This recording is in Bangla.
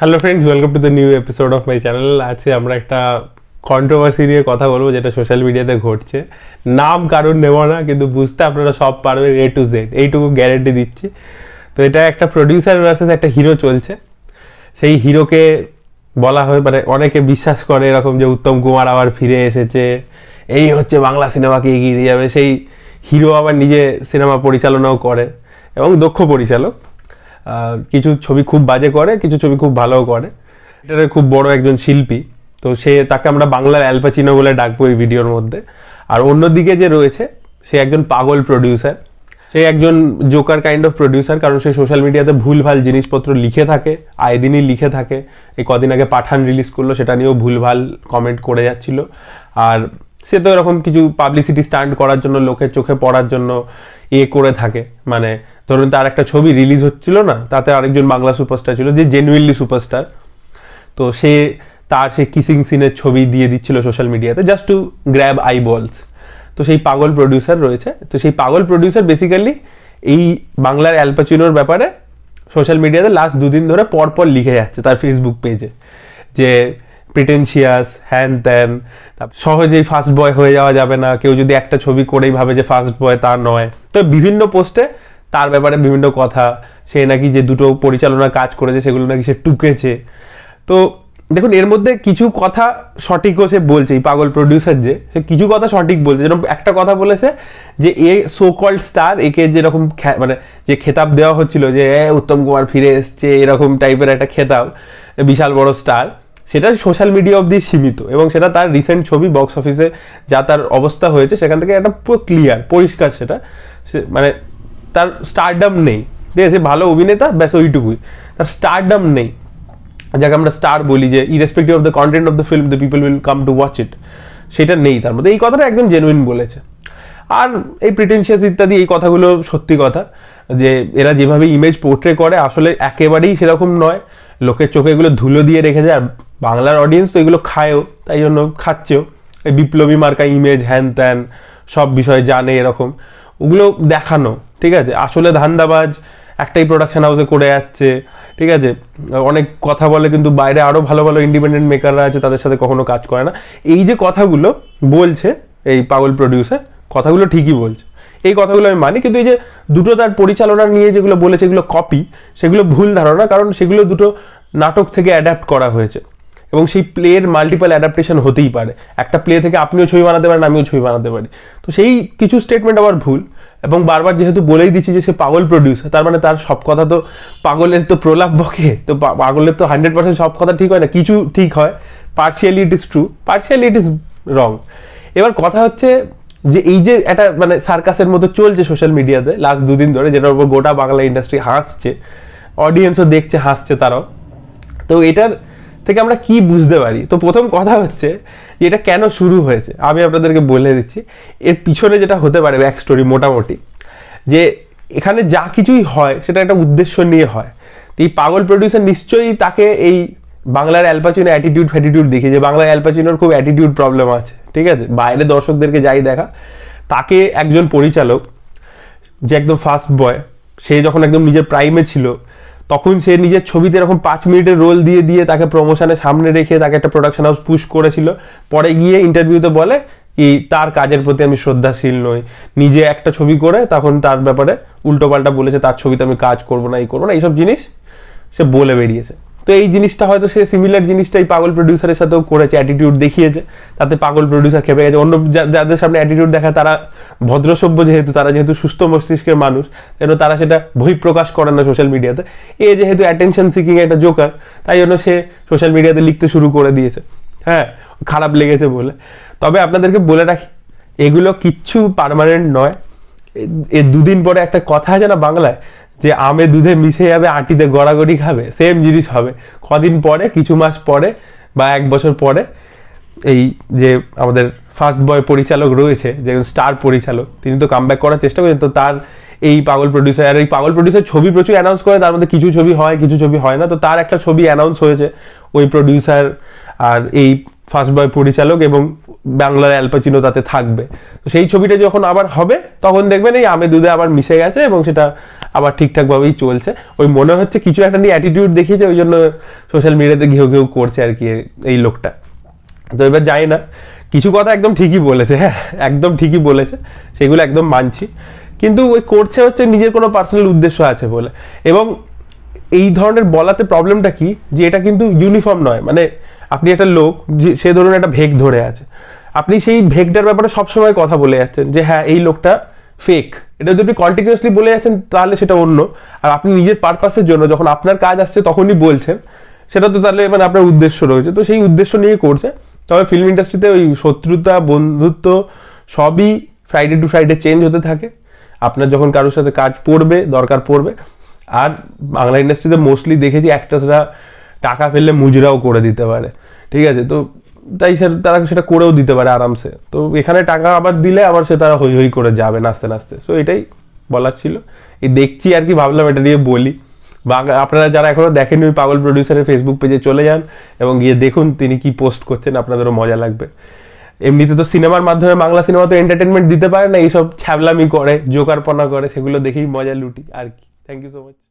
hello friends welcome to the new episode of my channel আজকে আমরা একটা কন্ট্রোভার্সি নিয়ে কথা বলবো যেটা সোশ্যাল মিডিয়াতে ঘটছে নাম কারণ নেব না কিন্তু বুঝতে আপনারা সব পারবেন এ টু জেড এইটুকু গ্যারেন্টি দিচ্ছি তো এটা একটা প্রডিউসার ভার্সেস একটা হিরো চলছে সেই হিরোকে বলা হয় মানে অনেকে বিশ্বাস করে এরকম যে উত্তম কুমার আবার ফিরে এসেছে এই হচ্ছে বাংলা সিনেমাকে এগিয়ে নিয়ে যাবে সেই হিরো আবার নিজে সিনেমা পরিচালনাও করে এবং দক্ষ পরিচালক কিছু ছবি খুব বাজে করে কিছু ছবি খুব ভালোও করে এটা খুব বড় একজন শিল্পী তো সে তাকে আমরা বাংলার অ্যালপাচিনো বলে ডাকবো এই ভিডিওর মধ্যে আর অন্যদিকে যে রয়েছে সে একজন পাগল প্রডিউসার সে একজন জোকার কাইন্ড অফ প্রডিউসার কারণ সে সোশ্যাল মিডিয়াতে ভুলভাল জিনিসপত্র লিখে থাকে আয় দিনই লিখে থাকে এই কদিন আগে পাঠান রিলিজ করলো সেটা নিয়েও ভুলভাল কমেন্ট করে যাচ্ছিল আর সে তো এরকম কিছু পাবলিসিটি স্টান্ট করার জন্য লোকের চোখে পড়ার জন্য এ ইয়ে করে থাকে মানে ধরুন তার একটা ছবি রিলিজ হচ্ছিল না তাতে আরেকজন বাংলা সুপারস্টার ছিল যে জেনুইনলি সুপারস্টার তো সে তার সেই কিসিং সিনের ছবি দিয়ে দিচ্ছিল সোশ্যাল মিডিয়াতে জাস্ট টু গ্র্যাব আই বলস তো সেই পাগল প্রডিউসার রয়েছে তো সেই পাগল প্রডিউসার বেসিক্যালি এই বাংলার অ্যালপাচিনোর ব্যাপারে সোশ্যাল মিডিয়াতে লাস্ট দুদিন ধরে পরপর লিখে যাচ্ছে তার ফেসবুক পেজে যে প্রিটেন্সিয়াস হ্যান ত্যান সহজেই ফার্স্ট বয় হয়ে যাওয়া যাবে না কেউ যদি একটা ছবি করেই ভাবে যে ফার্স্ট বয় তা নয় তো বিভিন্ন পোস্টে তার ব্যাপারে বিভিন্ন কথা সে নাকি যে দুটো পরিচালনা কাজ করেছে সেগুলো নাকি সে টুকেছে তো দেখুন এর মধ্যে কিছু কথা সঠিকও সে বলছে এই পাগল প্রডিউসার যে সে কিছু কথা সঠিক বলছে যেরকম একটা কথা বলেছে যে এ সো কল্ড স্টার একে যেরকম মানে যে খেতাব দেওয়া হচ্ছিল যে উত্তম কুমার ফিরে এসছে এরকম টাইপের একটা খেতাব বিশাল বড় স্টার সেটা সোশ্যাল মিডিয়া অব্দি সীমিত এবং সেটা তার রিসেন্ট ছবি বক্স অফিসে যা তার অবস্থা হয়েছে সেখান থেকে একটা পুরো ক্লিয়ার পরিষ্কার সেটা সে মানে তার স্টারডাম নেই ঠিক আছে ভালো অভিনেতা ব্যাস ওইটুকুই তার স্টারডাম নেই যাকে আমরা স্টার বলি যে irrespective of the content of the film the people will come to watch it সেটা নেই তার মধ্যে এই কথাটা একদম জেনুইন বলেছে আর এই প্রিটেনশিয়াস ইত্যাদি এই কথাগুলো সত্যি কথা যে এরা যেভাবে ইমেজ পোর্ট্রে করে আসলে একেবারেই সেরকম নয় লোকের চোখে এগুলো ধুলো দিয়ে রেখে যায় আর বাংলার অডিয়েন্স তো এগুলো খায়ও তাই জন্য খাচ্ছেও এই বিপ্লবী মার্কা ইমেজ হ্যান ত্যান সব বিষয়ে জানে এরকম ওগুলো দেখানো ঠিক আছে আসলে ধান্দাবাজ একটাই প্রোডাকশন হাউসে করে যাচ্ছে ঠিক আছে অনেক কথা বলে কিন্তু বাইরে আরও ভালো ভালো ইন্ডিপেন্ডেন্ট মেকাররা আছে তাদের সাথে কখনো কাজ করে না এই যে কথাগুলো বলছে এই পাগল প্রডিউসার কথাগুলো ঠিকই বলছে এই কথাগুলো আমি মানি কিন্তু এই যে দুটো তার পরিচালনা নিয়ে যেগুলো বলেছে এগুলো কপি সেগুলো ভুল ধারণা কারণ সেগুলো দুটো নাটক থেকে অ্যাডাপ্ট করা হয়েছে এবং সেই প্লের মাল্টিপাল অ্যাডাপ্টেশন হতেই পারে একটা প্লে থেকে আপনিও ছবি বানাতে পারেন আমিও ছবি বানাতে পারি তো সেই কিছু স্টেটমেন্ট আবার ভুল এবং বারবার যেহেতু বলেই দিচ্ছি যে সে পাগল প্রডিউসার তার মানে তার সব কথা তো পাগলের তো প্রলাপ বকে তো পাগলের তো হান্ড্রেড পার্সেন্ট সব কথা ঠিক হয় না কিছু ঠিক হয় partially it is true partially it is wrong এবার কথা হচ্ছে যে এই যে একটা মানে সার্কাসের মতো চলছে সোশ্যাল মিডিয়াতে লাস্ট দুদিন ধরে যেটার উপর গোটা বাংলা ইন্ডাস্ট্রি হাসছে অডিয়েন্সও দেখছে হাসছে তারাও তো এটার থেকে আমরা কি বুঝতে পারি তো প্রথম কথা হচ্ছে এটা কেন শুরু হয়েছে আমি আপনাদেরকে বলে দিচ্ছি এর পিছনে যেটা হতে পারে ব্যাক স্টোরি মোটামুটি যে এখানে যা কিছুই হয় সেটা একটা উদ্দেশ্য নিয়ে হয় তো এই পাগল প্রডিউসার নিশ্চয়ই তাকে এই বাংলার অ্যালপাচিনো অ্যাটিটিউড ফ্যাটিটিউড দেখে যে বাংলার অ্যালপাচিনোর খুব অ্যাটিটিউড প্রবলেম আছে ঠিক আছে বাইরে দর্শকদেরকে যাই দেখা তাকে একজন পরিচালক যে একদম ফার্স্ট বয় সে যখন একদম নিজের প্রাইমে ছিল তখন সে নিজের ছবিতে এরকম পাঁচ মিনিটের রোল দিয়ে দিয়ে তাকে প্রমোশনে সামনে রেখে তাকে একটা প্রোডাকশন হাউস পুশ করেছিল পরে গিয়ে ইন্টারভিউতে বলে কি তার কাজের প্রতি আমি শ্রদ্ধাশীল নই নিজে একটা ছবি করে তখন তার ব্যাপারে উল্টোপাল্টা বলেছে তার ছবিতে আমি কাজ করবো না এই করবো না এইসব জিনিস সে বলে বেরিয়েছে তো এই জিনিসটা হয়তো সে সিমিলার জিনিসটা এই পাগল প্রডিউসারের সাথেও করেছে অ্যাটিটিউড দেখিয়েছে তাতে পাগল প্রডিউসার খেপে গেছে অন্য যাদের সামনে অ্যাটিটিউড দেখায় তারা ভদ্রসভ্য যেহেতু তারা যেহেতু সুস্থ মস্তিষ্কের মানুষ যেন তারা সেটা বহিঃপ্রকাশ করে না সোশ্যাল মিডিয়াতে এ যেহেতু অ্যাটেনশন সিকিং একটা জোকার তাই জন্য সে সোশ্যাল মিডিয়াতে লিখতে শুরু করে দিয়েছে হ্যাঁ খারাপ লেগেছে বলে তবে আপনাদেরকে বলে রাখি এগুলো কিচ্ছু পারমানেন্ট নয় এ দুদিন পরে একটা কথা আছে না বাংলায় যে আমে দুধে মিশে যাবে আটিতে গড়াগড়ি খাবে সেম জিনিস হবে কদিন পরে কিছু মাস পরে বা এক বছর পরে এই যে আমাদের ফার্স্ট বয় পরিচালক রয়েছে যে স্টার পরিচালক তিনি তো কামব্যাক করার চেষ্টা করছেন তো তার এই পাগল প্রডিউসার আর এই পাগল প্রডিউসার ছবি প্রচুর অ্যানাউন্স করে তার মধ্যে কিছু ছবি হয় কিছু ছবি হয় না তো তার একটা ছবি অ্যানাউন্স হয়েছে ওই প্রডিউসার আর এই ফার্স্ট বয় পরিচালক এবং বাংলার অ্যালপাচিনো তাতে থাকবে সেই ছবিটা যখন আবার হবে তখন দেখবেন এই আমে দুধে আবার মিশে গেছে এবং সেটা আবার ঠিকঠাকভাবেই চলছে ওই মনে হচ্ছে কিছু একটা নিয়ে অ্যাটিটিউড দেখিয়েছে ওই জন্য সোশ্যাল মিডিয়াতে ঘেউ ঘেউ করছে আর কি এই লোকটা তো এবার যাই না কিছু কথা একদম ঠিকই বলেছে হ্যাঁ একদম ঠিকই বলেছে সেগুলো একদম মানছি কিন্তু ওই করছে হচ্ছে নিজের কোনো পার্সোনাল উদ্দেশ্য আছে বলে এবং এই ধরনের বলাতে প্রবলেমটা কি যে এটা কিন্তু ইউনিফর্ম নয় মানে আপনি একটা লোক যে সে ধরুন একটা ভেক ধরে আছে আপনি সেই ভেকটার ব্যাপারে সবসময় কথা বলে যাচ্ছেন যে হ্যাঁ এই লোকটা ফেক এটা যদি কন্টিনিউসলি বলে যাচ্ছেন তাহলে সেটা অন্য আর আপনি নিজের পারপাসের জন্য যখন আপনার কাজ আসছে তখনই বলছেন সেটা তো তাহলে মানে আপনার উদ্দেশ্য রয়েছে তো সেই উদ্দেশ্য নিয়ে করছে তবে ফিল্ম ইন্ডাস্ট্রিতে ওই শত্রুতা বন্ধুত্ব সবই ফ্রাইডে টু ফ্রাইডে চেঞ্জ হতে থাকে আপনার যখন কারোর সাথে কাজ পড়বে দরকার পড়বে আর বাংলা ইন্ডাস্ট্রিতে মোস্টলি দেখেছি অ্যাক্টার্সরা টাকা ফেললে মুজরাও করে দিতে পারে ঠিক আছে তো তাই তারা সেটা করেও দিতে পারে আরামসে তো এখানে টাকা আবার দিলে আবার সে তারা হই হই করে যাবে আস্তে আস্তে সো এটাই বলার ছিল এই দেখছি আর কি ভাবলাম এটা নিয়ে বলি বা আপনারা যারা এখনও দেখেনি ওই পাগল প্রডিউসারের ফেসবুক পেজে চলে যান এবং গিয়ে দেখুন তিনি কি পোস্ট করছেন আপনাদেরও মজা লাগবে এমনিতে তো সিনেমার মাধ্যমে বাংলা সিনেমা তো এন্টারটেনমেন্ট দিতে পারে না এইসব ছ্যাবলামি করে জোকারপনা করে সেগুলো দেখেই মজা লুটি আর কি থ্যাংক ইউ সো মাচ